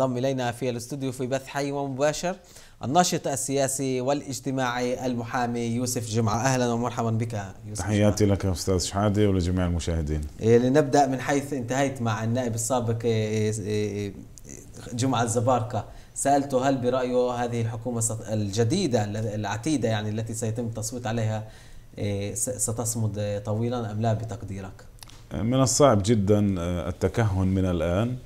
انضم الينا في الاستوديو في بث حي ومباشر الناشط السياسي والاجتماعي المحامي يوسف جمعه اهلا ومرحبا بك يوسف تحياتي لك استاذ شحاده ولجميع المشاهدين إيه، لنبدا من حيث انتهيت مع النائب السابق إيه، إيه، جمعه الزباركه سالته هل برايه هذه الحكومه الجديده العتيده يعني التي سيتم التصويت عليها ستصمد طويلا ام لا بتقديرك من الصعب جدا آه، التكهن من الان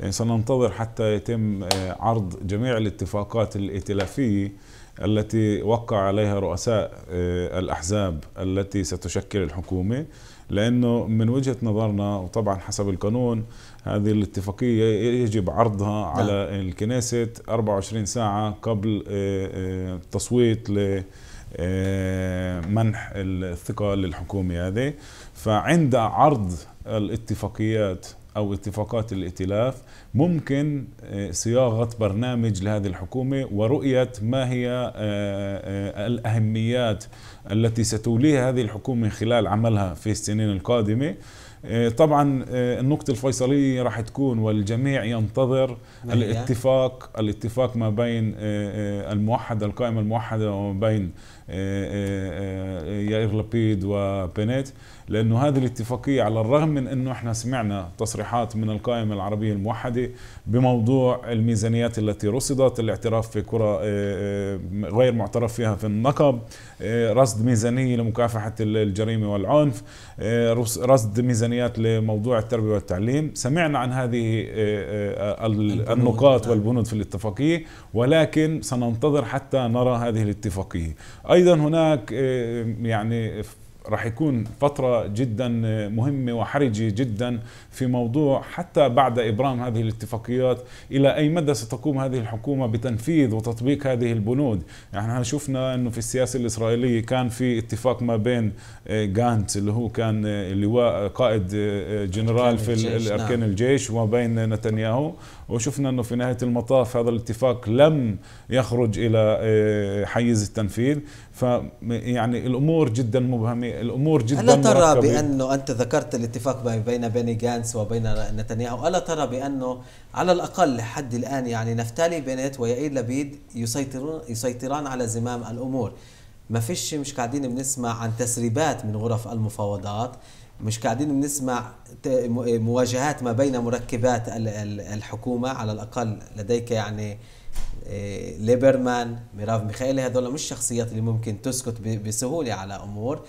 يعني سننتظر حتى يتم آه، عرض جميع الاتفاقات الائتلافية التي وقع عليها رؤساء آه، الأحزاب التي ستشكل الحكومة لأنه من وجهة نظرنا وطبعا حسب القانون هذه الاتفاقية يجب عرضها نعم. على الكنيسة 24 ساعة قبل التصويت آه، ل منح الثقة للحكومة هذه فعند عرض الاتفاقيات أو اتفاقات الائتلاف ممكن آه، صياغة برنامج لهذه الحكومة ورؤية ما هي آه، آه، الأهميات التي ستوليها هذه الحكومة خلال عملها في السنين القادمة طبعا النقطة الفيصلية راح تكون والجميع ينتظر الاتفاق الاتفاق ما بين الموحدة القائمة الموحدة وما بين يائر لبيد وبينيت لانه هذه الاتفاقيه على الرغم من انه احنا سمعنا تصريحات من القائمه العربيه الموحده بموضوع الميزانيات التي رصدت الاعتراف في كره آه، آه، غير معترف فيها في النقب آه، رصد ميزانيه لمكافحه الجريمه والعنف رصد ميزانيات لموضوع التربيه والتعليم سمعنا عن هذه النقاط نعم. والبنود في الاتفاقيه ولكن سننتظر حتى نرى هذه الاتفاقيه ايضا هناك يعني راح يكون فترة جدا مهمة وحرجة جدا في موضوع حتى بعد إبرام هذه الاتفاقيات إلى أي مدى ستقوم هذه الحكومة بتنفيذ وتطبيق هذه البنود يعني احنا شفنا أنه في السياسة الإسرائيلية كان في اتفاق ما بين آه، جانت اللي هو كان آه، اللواء آه، قائد جنرال في نعم. أركان الجيش وما بين نتنياهو وشفنا أنه في نهاية المطاف هذا الاتفاق لم يخرج إلى حيز التنفيذ فيعني الأمور جدا مبهمة الامور جدا الا ترى مركبة. بانه انت ذكرت الاتفاق بين بيني جانس وبين نتنياهو الا ترى بانه على الاقل لحد الان يعني نفتالي بنت ويعيد لبيد يسيطرون يسيطران على زمام الامور ما فيش مش قاعدين بنسمع عن تسريبات من غرف المفاوضات مش قاعدين بنسمع مواجهات ما بين مركبات الحكومة على الأقل لديك يعني إيه، ليبرمان ميراف ميخائيلي هذول مش الشخصيات اللي ممكن تسكت بسهولة على أمور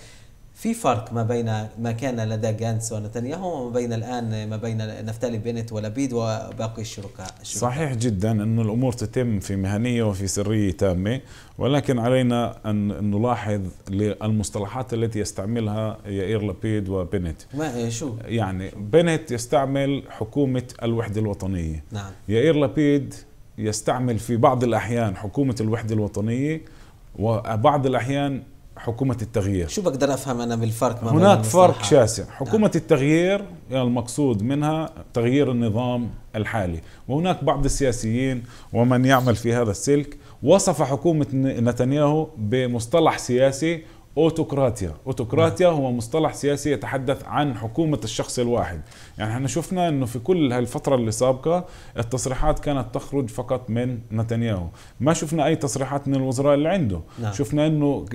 في فرق ما بين ما كان لدى جانس ونتنياهو وما بين الان ما بين نفتالي بنت ولبيد وباقي الشركاء صحيح جدا انه الامور تتم في مهنيه وفي سريه تامه ولكن علينا ان نلاحظ المصطلحات التي يستعملها يائير لبيد وبنت ما شو يعني بنت يستعمل حكومه الوحده الوطنيه نعم يائير لبيد يستعمل في بعض الاحيان حكومه الوحده الوطنيه وبعض الاحيان حكومة التغيير شو بقدر أفهم أنا بالفرق ما هناك فرق شاسع نعم. حكومة نعم. التغيير يعني المقصود منها تغيير النظام الحالي وهناك بعض السياسيين ومن يعمل في هذا السلك وصف حكومة نتنياهو بمصطلح سياسي اوتوقراطيا اوتوقراطيا نعم. هو مصطلح سياسي يتحدث عن حكومة الشخص الواحد يعني احنا شفنا انه في كل هالفترة اللي سابقة التصريحات كانت تخرج فقط من نتنياهو ما شفنا اي تصريحات من الوزراء اللي عنده نعم. شفنا انه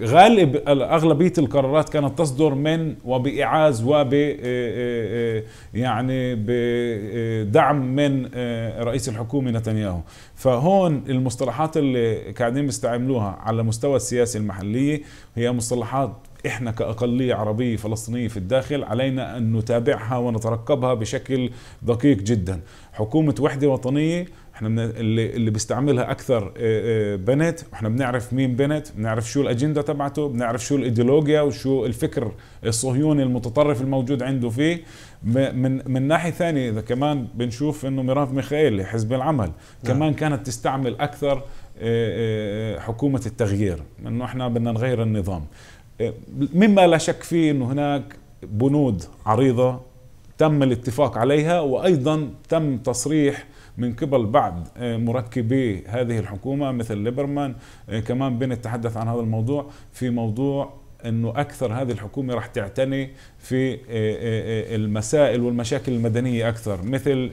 غالب اغلبيه القرارات كانت تصدر من وباعاز وب آه، آه، آه، يعني بدعم من رئيس الحكومه نتنياهو فهون المصطلحات اللي قاعدين بيستعملوها على مستوى السياسه المحليه هي مصطلحات احنا كاقليه عربيه فلسطينيه في الداخل علينا ان نتابعها ونترقبها بشكل دقيق جدا حكومه وحده وطنيه احنا اللي اللي بيستعملها اكثر آه، آه، بنت واحنا بنعرف مين بنت بنعرف شو الاجنده تبعته بنعرف شو الايديولوجيا وشو الفكر الصهيوني المتطرف الموجود عنده فيه من من ناحيه ثانيه اذا كمان بنشوف انه ميراف ميخائيل حزب العمل نعم. كمان كانت تستعمل اكثر آه، حكومه التغيير انه احنا بدنا نغير النظام مما لا شك فيه انه هناك بنود عريضه تم الاتفاق عليها وايضا تم تصريح من قبل بعض آه، مركبي هذه الحكومه مثل ليبرمان آه، كمان بنتحدث عن هذا الموضوع في موضوع انه اكثر هذه الحكومه راح تعتني في آه، آه، آه، المسائل والمشاكل المدنيه اكثر مثل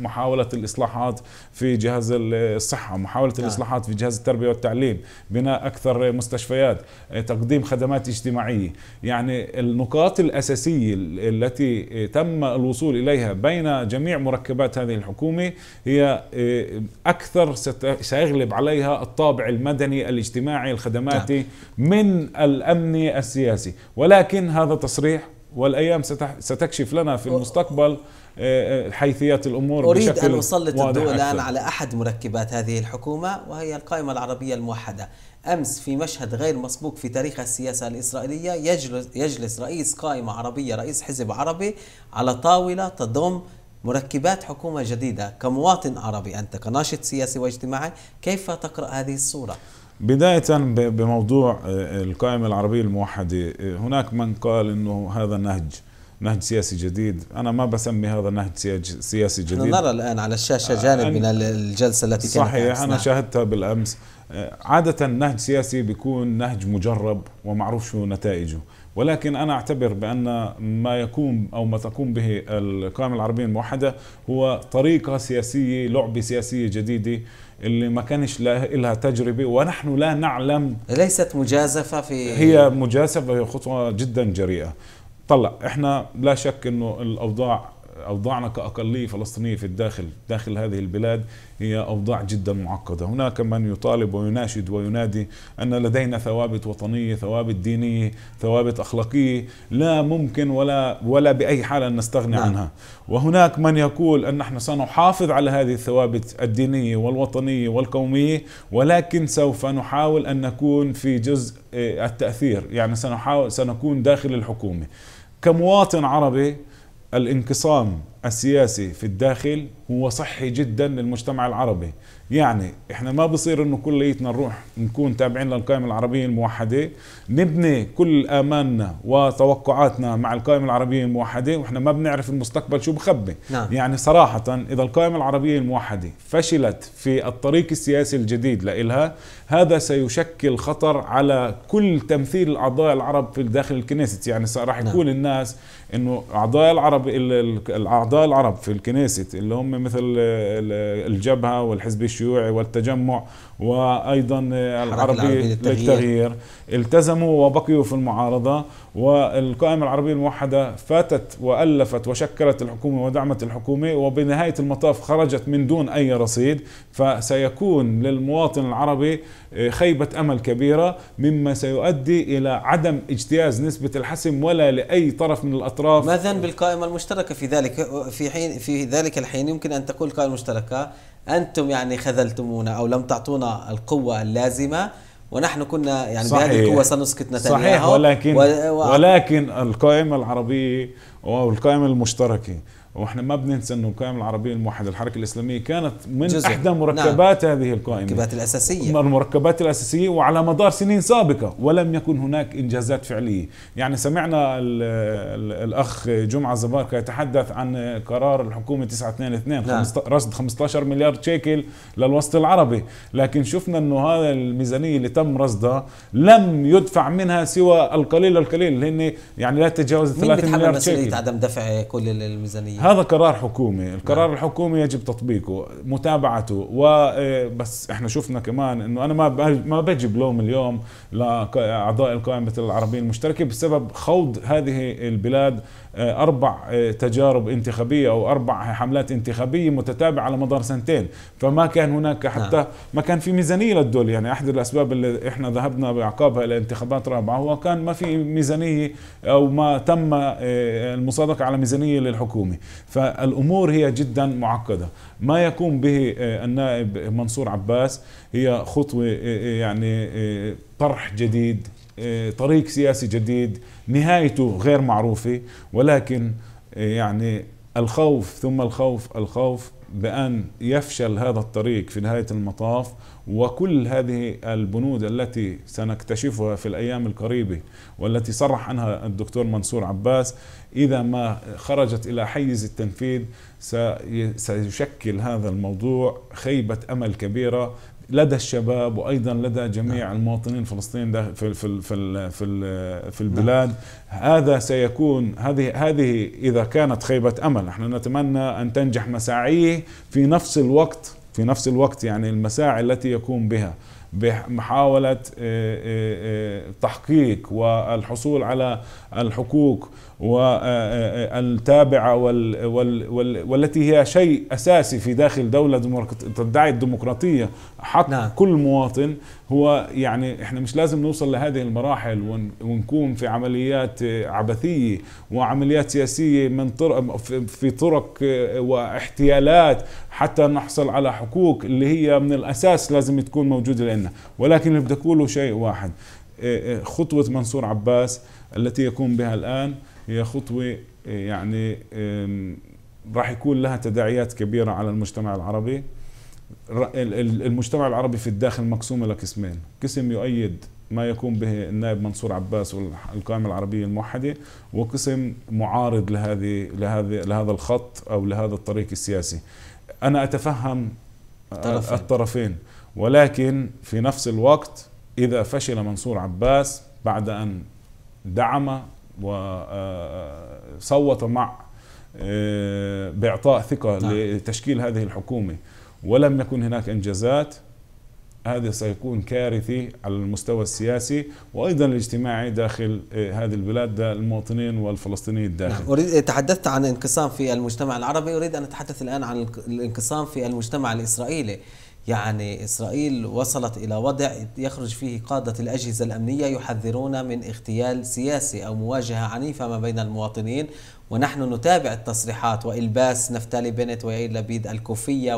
محاوله الاصلاحات في جهاز الصحه، محاوله الاصلاحات في جهاز التربيه والتعليم، بناء اكثر مستشفيات، تقديم خدمات اجتماعيه، يعني النقاط الاساسيه التي تم الوصول اليها بين جميع مركبات هذه الحكومه هي اكثر سيغلب عليها الطابع المدني الاجتماعي الخدماتي نعم. من الأمن الأمني السياسي ولكن هذا تصريح والأيام ستكشف لنا في المستقبل آه، آه، حيثيات الأمور أريد بشكل أن أسلط الضوء الآن على أحد مركبات هذه الحكومة وهي القائمة العربية الموحدة أمس في مشهد غير مسبوق في تاريخ السياسة الإسرائيلية يجلس, يجلس رئيس قائمة عربية رئيس حزب عربي على طاولة تضم مركبات حكومة جديدة كمواطن عربي أنت كناشط سياسي واجتماعي كيف تقرأ هذه الصورة؟ بداية بموضوع آه، القائمة العربية الموحدة آه، هناك من قال أنه هذا نهج نهج سياسي جديد أنا ما بسمي هذا نهج سياسي جديد نرى الآن على الشاشة جانب من الجلسة التي كانت صحيح أنا شاهدتها بالأمس آه، عادة النهج السياسي بيكون نهج مجرب ومعروف شو نتائجه ولكن أنا أعتبر بأن ما يقوم أو ما تقوم به القائمة العربية الموحدة هو طريقة سياسية لعبة سياسية جديدة اللي ما كانش لها تجربة ونحن لا نعلم ليست مجازفة في هي مجازفة هي خطوة جدا جريئة طلع احنا لا شك انه الاوضاع اوضاعنا كاقليه فلسطينيه في الداخل داخل هذه البلاد هي اوضاع جدا معقده، هناك من يطالب ويناشد وينادي ان لدينا ثوابت وطنيه، ثوابت دينيه، ثوابت اخلاقيه لا ممكن ولا ولا باي حال ان نستغني نعم. عنها، وهناك من يقول ان نحن سنحافظ على هذه الثوابت الدينيه والوطنيه والقوميه ولكن سوف نحاول ان نكون في جزء آه، التاثير، يعني سنحاول سنكون داخل الحكومه. كمواطن عربي الانقسام السياسي في الداخل هو صحي جدا للمجتمع العربي يعني احنا ما بصير انه كليتنا نروح نكون تابعين للقائمه العربيه الموحده نبني كل امالنا وتوقعاتنا مع القائمه العربيه الموحده واحنا ما بنعرف المستقبل شو بخبي نعم. يعني صراحه اذا القائمه العربيه الموحده فشلت في الطريق السياسي الجديد لإلها هذا سيشكل خطر على كل تمثيل الاعضاء العرب في داخل الكنيست يعني راح نعم. يكون نعم. الناس انه اعضاء العرب الاعضاء العرب في الكنيسة اللي هم مثل الجبهه والحزب الشيوعي والتجمع وأيضا العربي للتغيير التزموا وبقيوا في المعارضة والقائمة العربية الموحدة فاتت وألفت وشكلت الحكومة ودعمت الحكومة وبنهاية المطاف خرجت من دون أي رصيد فسيكون للمواطن العربي آه، خيبة أمل كبيرة مما سيؤدي إلى عدم اجتياز نسبة الحسم ولا لأي طرف من الأطراف ماذا بالقائمة المشتركة في ذلك في حين في ذلك الحين يمكن أن تقول القائمة المشتركة انتم يعني خذلتمونا او لم تعطونا القوه اللازمه ونحن كنا يعني صحيح. بهذه القوه سنسقط نتنياهو صحيح ولكن و... و... ولكن القائمه العربيه والقائمه المشتركه واحنا ما بننسى انه القائمه العربيه الموحده الحركه الاسلاميه كانت من جزء. احدى نعم. مركبات نعم. هذه القائمه المركبات الاساسيه المركبات الاساسيه وعلى مدار سنين سابقه ولم يكن هناك انجازات فعليه يعني سمعنا الـ الـ الاخ جمعه زبارك يتحدث عن قرار الحكومه 922 نعم. رصد 15 مليار شيكل للوسط العربي لكن شفنا انه هذا الميزانيه اللي تم رصدها لم يدفع منها سوى القليل القليل اللي هن يعني لا تتجاوز 3 مليار شيكل مسؤوليه عدم دفع كل الميزانيه هذا قرار حكومي نعم. القرار نعم. الحكومي يجب تطبيقه متابعته وبس آه، احنا شفنا كمان انه انا ما ما بجيب لوم اليوم لاعضاء القائمه العربيه المشتركه بسبب خوض هذه البلاد آه، اربع آه، تجارب انتخابيه او اربع حملات انتخابيه متتابعه على مدار سنتين فما كان هناك حتى نعم. ما كان في ميزانيه للدول يعني احد الاسباب اللي احنا ذهبنا بعقابها الى انتخابات رابعه هو كان ما في ميزانيه او ما تم المصادقه على ميزانيه للحكومه فالأمور هي جدا معقدة ما يقوم به آه، النائب منصور عباس هي خطوة آه، آه، يعني طرح جديد طريق سياسي جديد نهايته غير معروفة ولكن يعني الخوف ثم الخوف الخوف بأن يفشل هذا الطريق في نهاية المطاف وكل هذه البنود التي سنكتشفها في الأيام القريبة والتي صرح عنها الدكتور منصور عباس إذا ما خرجت إلى حيز التنفيذ سيشكل هذا الموضوع خيبة أمل كبيرة لدى الشباب وايضا لدى نعم. جميع نعم. المواطنين الفلسطينيين في في في في, في نعم. البلاد نعم. هذا سيكون هذه هذه اذا كانت خيبه امل نحن نتمنى ان تنجح مساعيه في نفس الوقت في نفس الوقت يعني المساعي التي يقوم بها بمحاولة آه، آه، آه، تحقيق والحصول على الحقوق والتابعة وال وال وال والتي هي شيء أساسي في داخل دولة تدعي الديمقراطية حق نعم. كل مواطن هو يعني احنا مش لازم نوصل لهذه المراحل ونكون في عمليات عبثية وعمليات سياسية من طرق في طرق واحتيالات حتى نحصل على حقوق اللي هي من الأساس لازم تكون موجودة لنا ولكن اللي بدي أقوله شيء واحد إيه، إيه، خطوة منصور عباس التي يقوم بها الآن هي خطوة يعني راح يكون لها تداعيات كبيرة على المجتمع العربي المجتمع العربي في الداخل مقسوم إلى قسمين قسم يؤيد ما يقوم به النائب منصور عباس والقائمة العربية الموحدة وقسم معارض لهذه لهذه لهذا الخط أو لهذا الطريق السياسي أنا أتفهم آه، الطرفين, الطرفين ولكن في نفس الوقت إذا فشل منصور عباس بعد أن دعم وصوت مع آه، باعطاء ثقه نعم. لتشكيل هذه الحكومه ولم يكن هناك انجازات هذا سيكون كارثي على المستوى السياسي وايضا الاجتماعي داخل آه، هذه البلاد المواطنين والفلسطينيين الداخل نعم. اريد إيه، تحدثت عن انقسام في المجتمع العربي اريد ان اتحدث الان عن الانقسام في المجتمع الاسرائيلي يعني إسرائيل وصلت إلى وضع يخرج فيه قادة الأجهزة الأمنية يحذرون من اغتيال سياسي أو مواجهة عنيفة ما بين المواطنين ونحن نتابع التصريحات وإلباس نفتالي بنت ويعيد لبيد الكوفية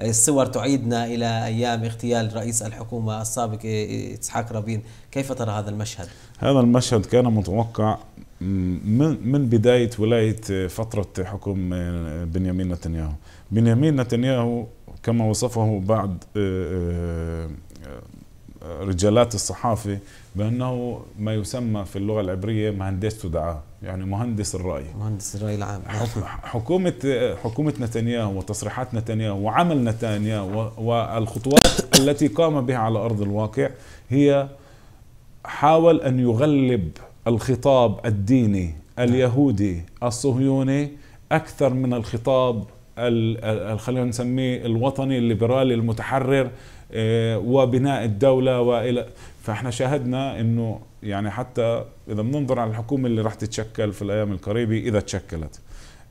والصور تعيدنا إلى أيام اغتيال رئيس الحكومة السابق إسحاق رابين كيف ترى هذا المشهد؟ هذا المشهد كان متوقع من من بدايه ولايه فتره حكم بنيامين نتنياهو بنيامين نتنياهو كما وصفه بعض آه، آه، رجالات الصحافه بانه ما يسمى في اللغه العبريه مهندس تدعى يعني مهندس الراي مهندس الراي العام حكومه حكومه نتنياهو وتصريحات نتنياهو وعمل نتنياهو والخطوات التي قام بها على ارض الواقع هي حاول ان يغلب الخطاب الديني نعم. اليهودي الصهيوني اكثر من الخطاب خلينا نسميه الوطني الليبرالي المتحرر آه، وبناء الدوله والى فاحنا شاهدنا انه يعني حتى اذا بننظر على الحكومه اللي راح تتشكل في الايام القريبه اذا تشكلت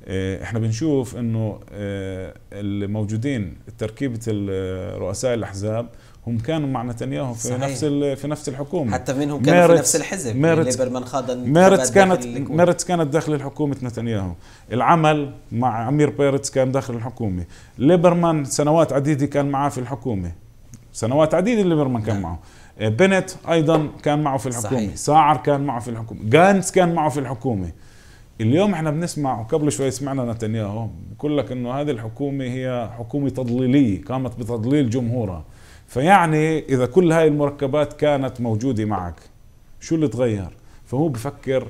آه، احنا بنشوف انه آه، الموجودين تركيبه رؤساء الاحزاب هم كانوا مع نتنياهو في صحيح. نفس في نفس الحكومه حتى منهم كانوا في نفس الحزب يعني ميرت ليبرمان خاض ميرتس كانت ميرتس كانت داخل الحكومه نتنياهو العمل مع امير بيرتس كان داخل الحكومه ليبرمان سنوات عديده كان معاه في الحكومه سنوات عديده ليبرمان كان نعم. معه آه، بنت ايضا كان معه في الحكومه صحيح. ساعر كان معه في الحكومه جانس كان معه في الحكومه اليوم احنا بنسمع وقبل شوي سمعنا نتنياهو بقول لك انه هذه الحكومه هي حكومه تضليليه قامت بتضليل جمهورها فيعني اذا كل هاي المركبات كانت موجوده معك شو اللي تغير فهو بفكر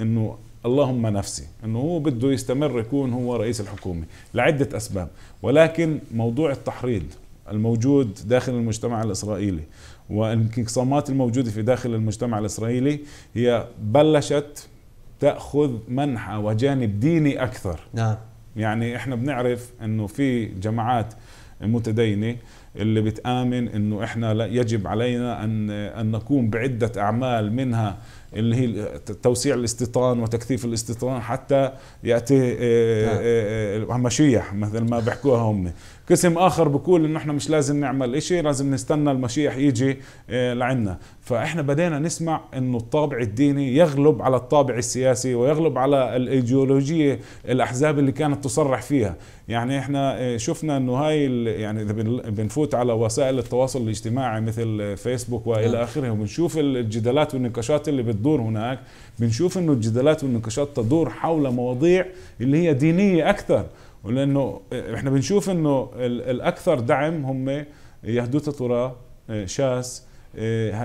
انه اللهم نفسي انه هو بده يستمر يكون هو رئيس الحكومه لعده اسباب ولكن موضوع التحريض الموجود داخل المجتمع الاسرائيلي والانقسامات الموجوده في داخل المجتمع الاسرائيلي هي بلشت تاخذ منحى وجانب ديني اكثر نعم يعني احنا بنعرف انه في جماعات متدينه اللي بتآمن انه احنا يجب علينا ان ان نقوم بعده اعمال منها اللي هي توسيع الاستيطان وتكثيف الاستيطان حتى ياتي المشيح آه، آه، آه، مثل ما بيحكوها هم قسم اخر بقول انه احنا مش لازم نعمل إشي لازم نستنى المشيح يجي آه، لعنا فاحنا بدينا نسمع انه الطابع الديني يغلب على الطابع السياسي ويغلب على الايديولوجيه الاحزاب اللي كانت تصرح فيها يعني احنا آه، شفنا انه هاي يعني اذا بنفوت على وسائل التواصل الاجتماعي مثل فيسبوك والى نعم. اخره وبنشوف الجدالات والنقاشات اللي بتدور هناك بنشوف انه الجدالات والنقاشات تدور حول مواضيع اللي هي دينيه اكثر ولانه احنا بنشوف انه الاكثر دعم هم يهدوت التراث آه، شاس إيه،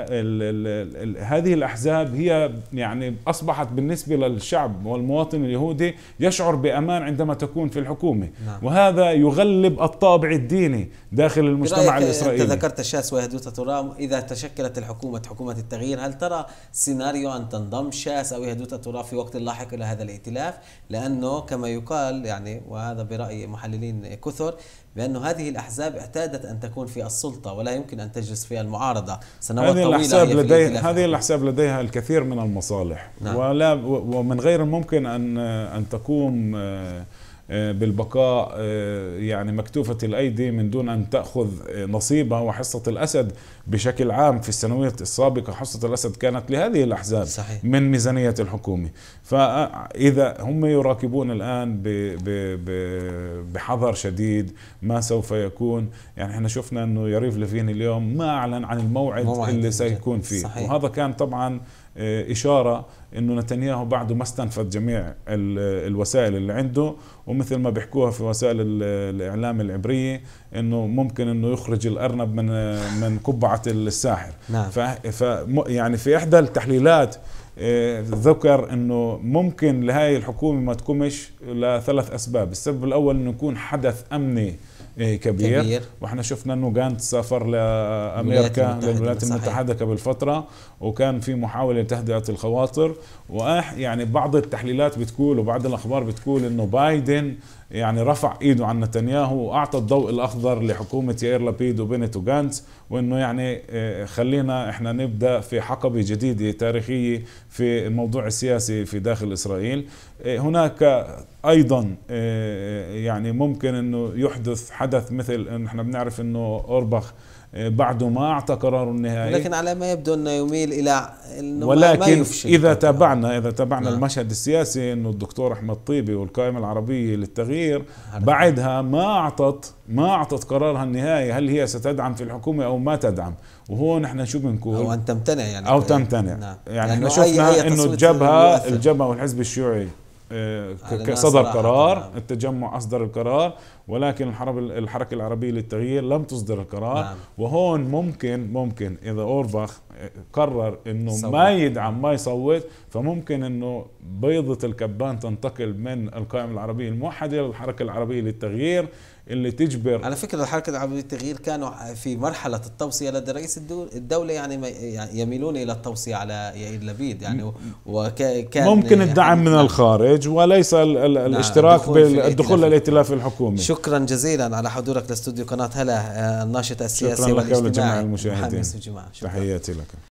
هذه الأحزاب هي يعني أصبحت بالنسبة للشعب والمواطن اليهودي يشعر بأمان عندما تكون في الحكومة نعم. وهذا يغلب الطابع الديني داخل المجتمع الإسرائيلي أنت ذكرت الشاس ويهدوت ترام إذا تشكلت الحكومة حكومة التغيير هل ترى سيناريو أن تنضم شاس أو يهدوت ترام في وقت لاحق إلى هذا الائتلاف لأنه كما يقال يعني وهذا برأي محللين كثر بأن هذه الأحزاب اعتادت أن تكون في السلطة ولا يمكن أن تجلس في المعارضة سنوات هذه طويلة الأحزاب لدي هذه الأحزاب لديها الكثير من المصالح نعم. ولا ومن غير الممكن أن أن تقوم آه، آه، بالبقاء آه، يعني مكتوفة الأيدي من دون أن تأخذ آه، نصيبها وحصة الأسد بشكل عام في السنوات السابقة حصة الأسد كانت لهذه الأحزاب صحيح. من ميزانية الحكومة فإذا هم يراقبون الآن بحذر شديد ما سوف يكون يعني احنا شفنا أنه يريف لفين اليوم ما أعلن عن الموعد الموعد اللي سيكون فيه صحيح. وهذا كان طبعا آه، إشارة أنه نتنياهو بعده ما استنفذ جميع الوسائل اللي عنده ومثل ما بيحكوها في وسائل الإعلام العبرية أنه ممكن أنه يخرج الأرنب من آه، من قبعة الساحر نعم. ف يعني في إحدى التحليلات ذكر انه ممكن لهي الحكومه ما تقومش لثلاث اسباب، السبب الاول انه يكون حدث امني إيه، كبير, كبير. واحنا شفنا انه جانت سافر لامريكا للولايات المتحده قبل فتره وكان في محاوله لتهدئه الخواطر وأح يعني بعض التحليلات بتقول وبعض الاخبار بتقول انه بايدن يعني رفع ايده عن نتنياهو واعطى الضوء الاخضر لحكومه يائر لابيد وبنت وغانتس وانه يعني آه، خلينا احنا نبدا في حقبه جديده تاريخيه في الموضوع السياسي في داخل اسرائيل إيه، هناك ايضا إيه، إيه، يعني ممكن انه يحدث حدث مثل نحن احنا بنعرف انه اوربخ بعده ما اعطى قراره النهائي لكن على ما يبدو انه يميل الى انه ولكن ما يفشل اذا تابعنا اذا تابعنا نعم. المشهد السياسي انه الدكتور احمد طيبي والقائمه العربيه للتغيير بعدها ما اعطت ما اعطت قرارها النهائي هل هي ستدعم في الحكومه او ما تدعم وهون احنا شو بنقول او ان تمتنع يعني او طيب. تمتنع نعم. يعني, يعني احنا شفنا انه الجبهه الجبهه والحزب الشيوعي آه، صدر قرار التجمع اصدر القرار ولكن الحرب الحركة العربية للتغيير لم تصدر القرار نعم. وهون ممكن ممكن إذا أورباخ قرر انه صوت. ما يدعم ما يصوت فممكن انه بيضة الكبان تنتقل من القائمة العربية الموحدة للحركة العربية للتغيير اللي تجبر على فكرة الحركة العربية للتغيير كانوا في مرحلة التوصية لدى رئيس الدولة يعني, يعني يميلون إلى التوصية على يائر لبيد يعني وكان ممكن الدعم من يعني- الخارج وليس نعم. الاشتراك بالدخول للائتلاف الحكومي شكرا جزيلا على حضورك لاستوديو قناه هلا آه، الناشط السياسي شكرا لك ولجميع المشاهدين تحياتي لك